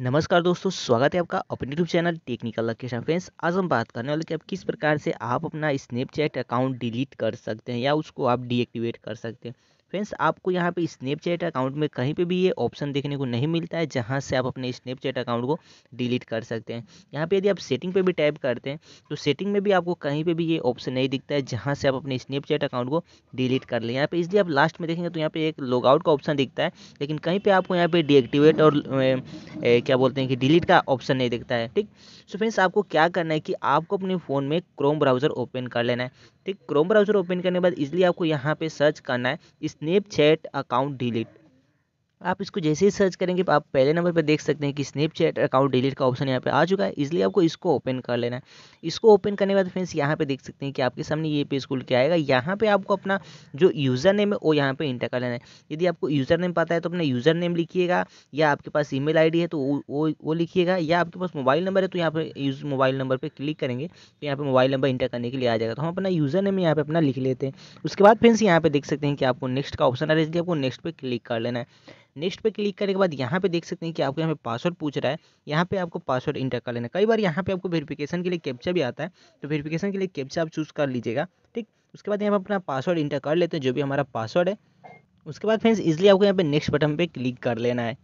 नमस्कार दोस्तों स्वागत है आपका अपने यूट्यूब चैनल टेक्निकल लकेशन फ्रेंड्स आज हम बात करने वाले कि आप किस प्रकार से आप अपना स्नैपचैट अकाउंट डिलीट कर सकते हैं या उसको आप डीएक्टिवेट कर सकते हैं फ्रेंड्स आपको यहाँ पे स्नैपचैट अकाउंट में कहीं पे भी ये ऑप्शन देखने को नहीं मिलता है जहाँ से आप अपने स्नैपचैट अकाउंट को डिलीट कर सकते हैं यहाँ पे यदि आप सेटिंग पे भी टाइप करते हैं तो सेटिंग में भी आपको कहीं पे भी ये ऑप्शन नहीं दिखता है जहाँ से आप अपने स्नैपचैट अकाउंट को डिलीट कर लें यहाँ पर इसलिए आप लास्ट में देखेंगे तो यहाँ पर एक लॉगआउट का ऑप्शन दिखता है लेकिन कहीं पर आपको यहाँ पर डीएक्टिवेट और ए, क्या बोलते हैं कि डिलीट का ऑप्शन नहीं दिखता है ठीक सो फ्रेंड्स आपको क्या करना है कि आपको अपने फ़ोन में क्रोम ब्राउज़र ओपन कर लेना है ठीक क्रोम ब्राउज़र ओपन करने के बाद इसलिए आपको यहाँ पर सर्च करना है स्नैपचैट अकाउंट डिलीट आप इसको जैसे ही सर्च करेंगे आप पहले नंबर पर देख सकते हैं कि स्नैपचैट अकाउंट डिलीट का ऑप्शन यहाँ पे आ चुका है इसलिए आपको इसको ओपन कर लेना है इसको ओपन करने के बाद फ्रेंड्स यहाँ पे देख सकते हैं कि आपके सामने ये पेज खुल के आएगा यहाँ पे आपको अपना जो यूज़र नेम है वो यहाँ पे इंटर कर लेना है यदि आपको यूज़र नेम पता है तो अपना यूज़र नेम लिखिएगा या आपके पास ई मेल है तो वो वो लिखिएगा या आपके पास मोबाइल नंबर है तो यहाँ पर यूज़ मोबाइल नंबर पर क्लिक करेंगे तो यहाँ पर मोबाइल नंबर इंटर करने के लिए आ जाएगा तो हम अपना यूज़र नेम यहाँ पर अपना लिख लेते हैं उसके बाद फ्रेंड्स यहाँ पर देख सकते हैं कि आपको नेक्स्ट का ऑप्शन आ रहा है इसलिए आपको नेक्स्ट पर क्लिक कर लेना है नेक्स्ट पे क्लिक करने के बाद यहाँ पे देख सकते हैं कि आपको यहाँ पे पासवर्ड पूछ रहा है यहाँ पे आपको पासवर्ड इंटर कर लेना कई बार यहाँ पे आपको वेरिफिकेशन के लिए कैप्चा भी आता है तो वेरिफिकेशन के लिए कैप्चा आप चूज़ कर लीजिएगा ठीक उसके बाद यहाँ पर अपना पासवर्ड इंटर कर लेते हैं जो भी हमारा पासवर्ड है उसके बाद फ्रेंड्स इजिली आपको यहाँ पे नेक्स्ट बटन पर क्लिक कर लेना है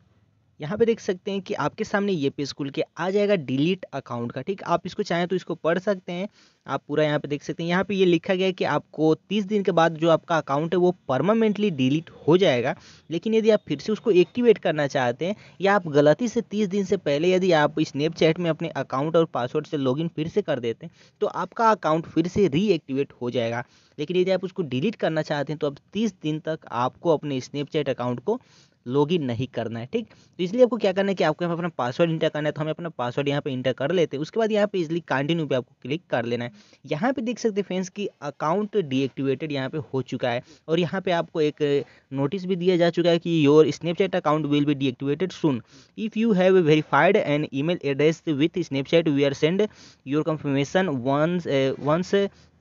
यहाँ पे देख सकते हैं कि आपके सामने ये पेज खुल के आ जाएगा डिलीट अकाउंट का ठीक आप इसको चाहें तो इसको पढ़ सकते हैं आप पूरा यहाँ पे देख सकते हैं यहाँ पे ये लिखा गया है कि आपको 30 दिन के बाद जो आपका अकाउंट है वो परमानेंटली डिलीट हो जाएगा लेकिन यदि आप फिर से उसको एक्टिवेट करना चाहते हैं या आप गलती से 30 दिन से पहले यदि आप स्नैपचैट में अपने अकाउंट और पासवर्ड से लॉगिन फिर से कर देते हैं तो आपका अकाउंट फिर से रीएक्टिवेट हो जाएगा लेकिन यदि आप उसको डिलीट करना चाहते हैं तो अब तीस दिन तक आपको अपने स्नैपचैट अकाउंट को लॉग इन नहीं करना है ठीक तो इसलिए आपको क्या करना है कि आपको यहाँ पर अपना पासवर्ड इंटर करना है तो हमें अपना पासवर्ड यहाँ पे इंटर कर लेते हैं उसके बाद यहाँ पे इसलिए कंटिन्यू पे आपको क्लिक कर लेना है यहाँ पे देख सकते हैं फ्रेंड्स कि अकाउंट डीएक्टिवेटेड यहाँ पे हो चुका है और यहाँ पे आपको एक नोटिस भी दिया जा चुका है कि your Snapchat account will be deactivated soon if you have verified an email address with Snapchat we are send your confirmation once once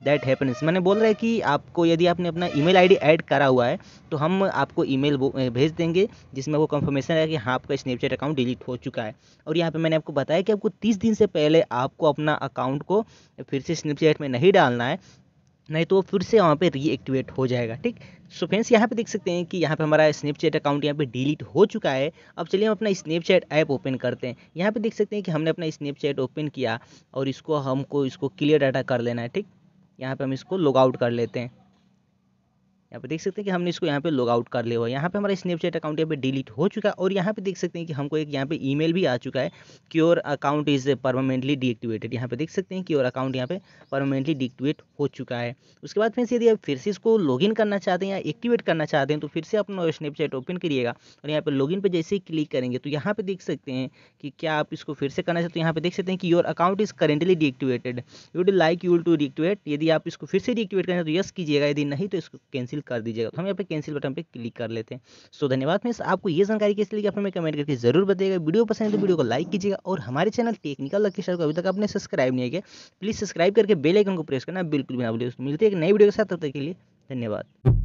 that happens मैंने बोल रहा है कि आपको यदि आपने अपना ईमेल आईडी ऐड करा हुआ है तो हम आपको ईमेल भेज देंगे जिसमें वो कंफर्मेशन है कि हाँ आपका स्नैपचैट अकाउंट डिलीट हो चुका है और यहाँ पे मैंने आपको बताया कि आपको तीस दिन से पहले आपको अपना अकाउंट को फिर से स्नैपचैट में नहीं डालना है नहीं तो फिर से वहाँ पे रीएक्टिवेट हो जाएगा ठीक सो फ्रेंड्स यहाँ पे देख सकते हैं कि यहाँ पे हमारा स्नैपचैट अकाउंट यहाँ पे डिलीट हो चुका है अब चलिए हम अपना स्नैपचैट ऐप ओपन करते हैं यहाँ पे देख सकते हैं कि हमने अपना स्नैपचैट ओपन किया और इसको हमको इसको क्लियर डाटा कर लेना है ठीक यहाँ पे हम इसको लॉग आउट कर लेते हैं यहाँ पे देख सकते हैं कि हमने इसको यहाँ पे लॉग आउट कर लिया हुआ यहाँ पे हमारा स्नैपचैट अकाउंट यहाँ पे डिलीट हो चुका है और यहाँ पे देख सकते हैं कि हमको एक यहाँ पे ईमेल भी आ चुका है कि your account is permanently deactivated यहाँ पे देख सकते हैं कि योर अकाउंट यहाँ पे परमानेंटली डीएक्टिवेट हो चुका है उसके बाद फिर से यदि आप फिर से इसको लॉगिन करना चाहते हैं या एक्टिवेट करना चाहते हैं तो फिर से अपना स्नैपचैट ओपन करिएगा और यहाँ पर लॉगिन पर जैसे ही क्लिक करेंगे तो यहाँ पर देख सकते हैं कि क्या आप इसको फिर से करना चाहते हैं यहाँ पर देख सकते हैं कि your account is currently deactivated you would like you to deactivate यदि आप इसको फिर से डीएक्टिवेट करना तो यस कीजिएगा यदि नहीं तो इसको कैंसिल कैंसिल कर दीजिएगा तो हम यहाँ पे कैंसिल बटन पे क्लिक कर लेते हैं सो धन्यवाद मिस आपको ये जानकारी कैसे लगी आप हमें कमेंट करके जरूर बताइएगा वीडियो पसंद है तो वीडियो को लाइक कीजिएगा और हमारे चैनल टेक्निकल लक्की सर को अभी तक आपने सब्सक्राइब नहीं किया प्लीज़ सब्सक्राइब करके बेलाइकन को प्रेस करना बिल्कुल भी ना भूलिए मिलते हैं एक नई वीडियो के साथ तब तक के लिए धन्यवाद